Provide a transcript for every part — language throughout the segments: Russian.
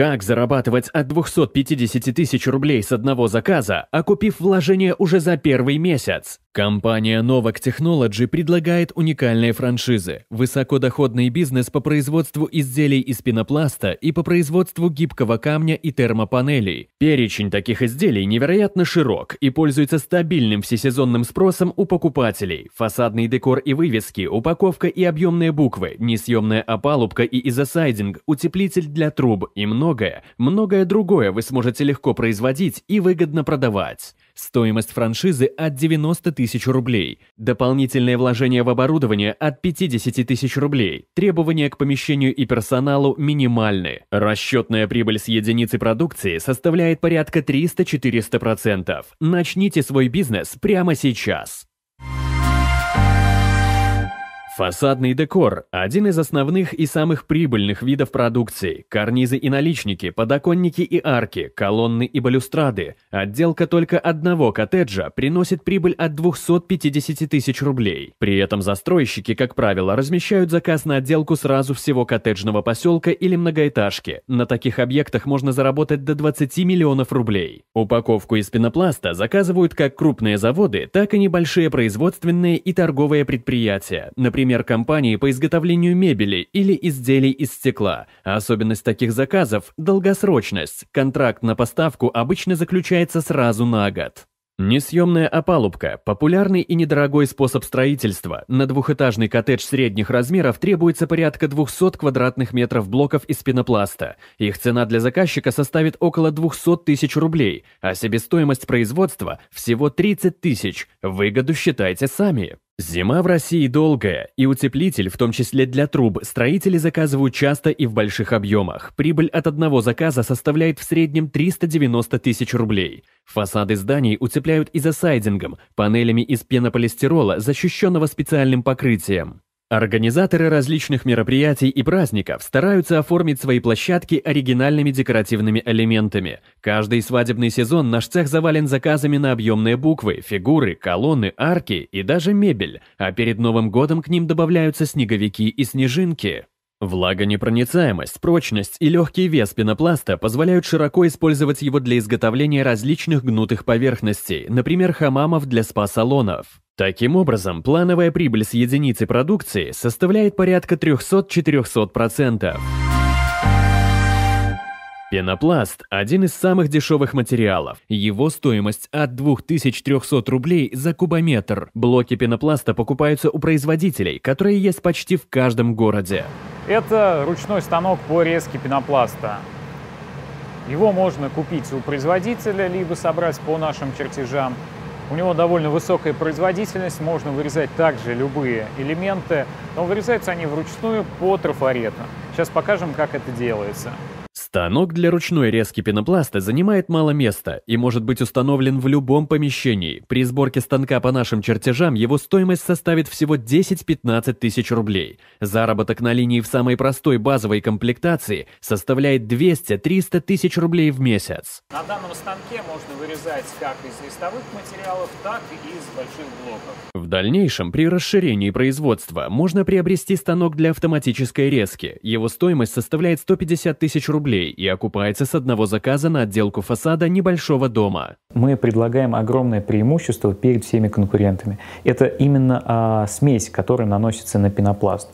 Как зарабатывать от 250 тысяч рублей с одного заказа, окупив вложение уже за первый месяц? Компания Novak Technology предлагает уникальные франшизы, высокодоходный бизнес по производству изделий из пенопласта и по производству гибкого камня и термопанелей. Перечень таких изделий невероятно широк и пользуется стабильным всесезонным спросом у покупателей. Фасадный декор и вывески, упаковка и объемные буквы, несъемная опалубка и изосайдинг, утеплитель для труб и многое, многое другое вы сможете легко производить и выгодно продавать. Стоимость франшизы от 90 тысяч рублей. Дополнительное вложение в оборудование от 50 тысяч рублей. Требования к помещению и персоналу минимальны. Расчетная прибыль с единицы продукции составляет порядка 300-400%. Начните свой бизнес прямо сейчас. Фасадный декор – один из основных и самых прибыльных видов продукции. Карнизы и наличники, подоконники и арки, колонны и балюстрады. Отделка только одного коттеджа приносит прибыль от 250 тысяч рублей. При этом застройщики, как правило, размещают заказ на отделку сразу всего коттеджного поселка или многоэтажки. На таких объектах можно заработать до 20 миллионов рублей. Упаковку из пенопласта заказывают как крупные заводы, так и небольшие производственные и торговые предприятия. Например, Например, компании по изготовлению мебели или изделий из стекла. А особенность таких заказов – долгосрочность. Контракт на поставку обычно заключается сразу на год. Несъемная опалубка – популярный и недорогой способ строительства. На двухэтажный коттедж средних размеров требуется порядка 200 квадратных метров блоков из пенопласта. Их цена для заказчика составит около 200 тысяч рублей, а себестоимость производства – всего 30 тысяч. Выгоду считайте сами. Зима в России долгая, и утеплитель, в том числе для труб, строители заказывают часто и в больших объемах. Прибыль от одного заказа составляет в среднем 390 тысяч рублей. Фасады зданий утепляют изосайдингом, панелями из пенополистирола, защищенного специальным покрытием. Организаторы различных мероприятий и праздников стараются оформить свои площадки оригинальными декоративными элементами. Каждый свадебный сезон наш цех завален заказами на объемные буквы, фигуры, колонны, арки и даже мебель, а перед Новым годом к ним добавляются снеговики и снежинки. Влагонепроницаемость, прочность и легкий вес пенопласта позволяют широко использовать его для изготовления различных гнутых поверхностей, например, хамамов для спа-салонов. Таким образом, плановая прибыль с единицы продукции составляет порядка 300-400%. Пенопласт – один из самых дешевых материалов. Его стоимость от 2300 рублей за кубометр. Блоки пенопласта покупаются у производителей, которые есть почти в каждом городе. Это ручной станок по резке пенопласта. Его можно купить у производителя, либо собрать по нашим чертежам – у него довольно высокая производительность, можно вырезать также любые элементы, но вырезаются они вручную по трафарету. Сейчас покажем, как это делается. Станок для ручной резки пенопласта занимает мало места и может быть установлен в любом помещении. При сборке станка по нашим чертежам его стоимость составит всего 10-15 тысяч рублей. Заработок на линии в самой простой базовой комплектации составляет 200-300 тысяч рублей в месяц. На данном станке можно вырезать как из листовых материалов, так и из больших блоков. В дальнейшем при расширении производства можно приобрести станок для автоматической резки. Его стоимость составляет 150 тысяч рублей рублей и окупается с одного заказа на отделку фасада небольшого дома. Мы предлагаем огромное преимущество перед всеми конкурентами. Это именно а, смесь, которая наносится на пенопласт.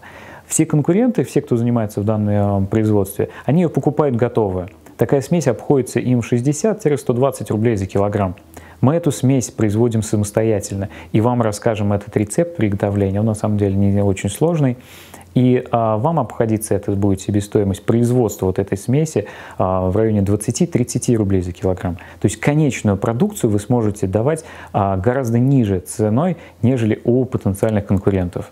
Все конкуренты, все, кто занимается в данном а, производстве, они ее покупают готовую. Такая смесь обходится им 60-120 рублей за килограмм. Мы эту смесь производим самостоятельно, и вам расскажем этот рецепт приготовления. Он на самом деле не очень сложный. И а, вам обходиться это будет себестоимость производства вот этой смеси а, в районе 20-30 рублей за килограмм. То есть конечную продукцию вы сможете давать а, гораздо ниже ценой, нежели у потенциальных конкурентов.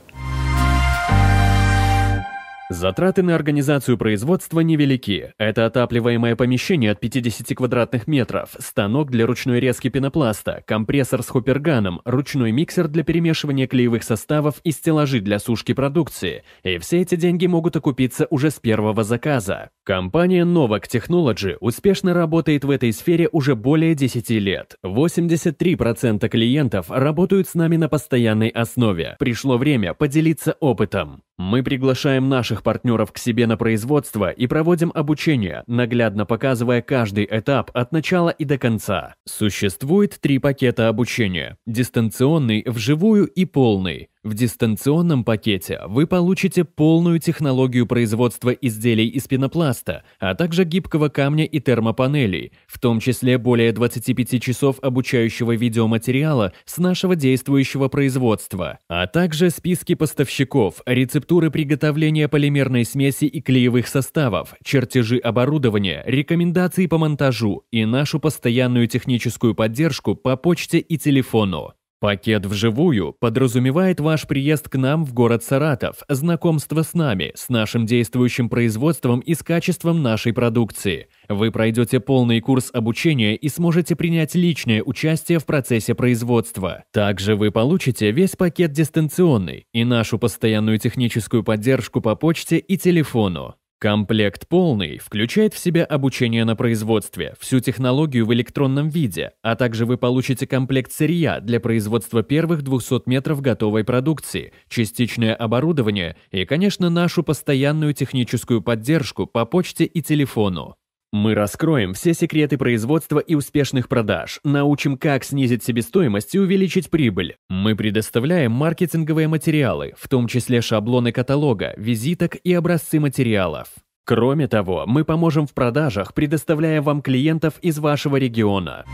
Затраты на организацию производства невелики. Это отапливаемое помещение от 50 квадратных метров, станок для ручной резки пенопласта, компрессор с хуперганом, ручной миксер для перемешивания клеевых составов и стеллажи для сушки продукции. И все эти деньги могут окупиться уже с первого заказа. Компания Novak Technology успешно работает в этой сфере уже более 10 лет. 83% клиентов работают с нами на постоянной основе. Пришло время поделиться опытом. Мы приглашаем наших наших партнеров к себе на производство и проводим обучение, наглядно показывая каждый этап от начала и до конца. Существует три пакета обучения – дистанционный, вживую и полный – в дистанционном пакете вы получите полную технологию производства изделий из пенопласта, а также гибкого камня и термопанелей, в том числе более 25 часов обучающего видеоматериала с нашего действующего производства, а также списки поставщиков, рецептуры приготовления полимерной смеси и клеевых составов, чертежи оборудования, рекомендации по монтажу и нашу постоянную техническую поддержку по почте и телефону. Пакет вживую подразумевает ваш приезд к нам в город Саратов, знакомство с нами, с нашим действующим производством и с качеством нашей продукции. Вы пройдете полный курс обучения и сможете принять личное участие в процессе производства. Также вы получите весь пакет дистанционный и нашу постоянную техническую поддержку по почте и телефону. Комплект полный включает в себя обучение на производстве, всю технологию в электронном виде, а также вы получите комплект сырья для производства первых 200 метров готовой продукции, частичное оборудование и, конечно, нашу постоянную техническую поддержку по почте и телефону. Мы раскроем все секреты производства и успешных продаж, научим, как снизить себестоимость и увеличить прибыль. Мы предоставляем маркетинговые материалы, в том числе шаблоны каталога, визиток и образцы материалов. Кроме того, мы поможем в продажах, предоставляя вам клиентов из вашего региона.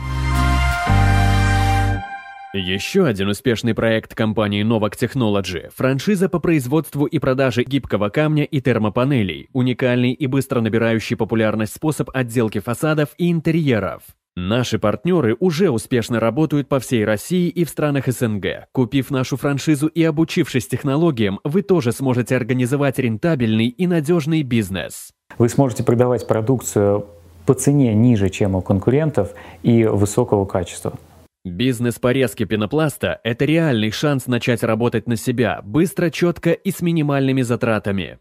Еще один успешный проект компании Novak Technology – франшиза по производству и продаже гибкого камня и термопанелей, уникальный и быстро набирающий популярность способ отделки фасадов и интерьеров. Наши партнеры уже успешно работают по всей России и в странах СНГ. Купив нашу франшизу и обучившись технологиям, вы тоже сможете организовать рентабельный и надежный бизнес. Вы сможете продавать продукцию по цене ниже, чем у конкурентов и высокого качества. Бизнес по резке пенопласта – это реальный шанс начать работать на себя быстро, четко и с минимальными затратами.